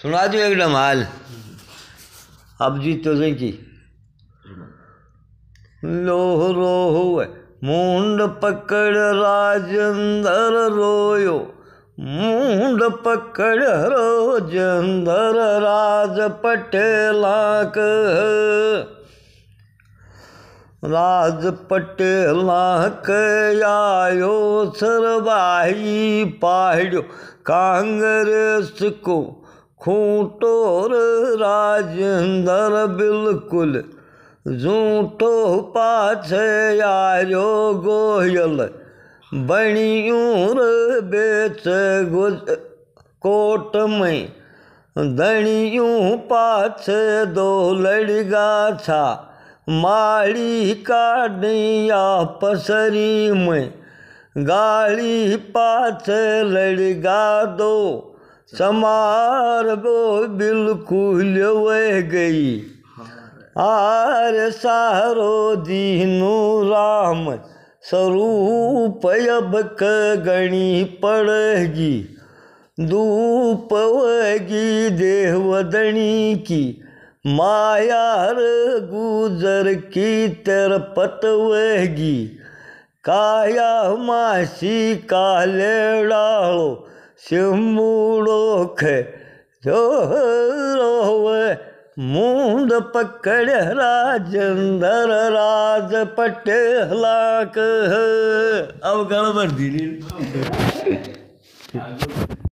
सुना दो एक डमाल अब तो तुझे की लोह रोह मुंड पकड़ राजर रोयो मुंड पकड़ राजेंद्र राज पटेलाक राज पटेलाक आयो सरवाही पहाड़ो कांग्रेस को खूंटोर राजेंद्र बिल्कुल झूठो तो पाछे आयो गोयल बणियूर बेच गुज कोट में दणियूं पाछ दो लड़गा छा माड़ी काडिया पसरी में गाड़ी पाछे लड़गा दो समार वो बिल्कुल वह गई आर सारो दीनू राम स्वरूप अब गणी पड़गी धूप वगी देवदनी की मायार गुजर की तेर पतवेगी काया मासी काले डालो सिमूड़ोख जो रोवे मूंद पकड़ राजेंद्र राज पटेलाक अब गड़बड़ दी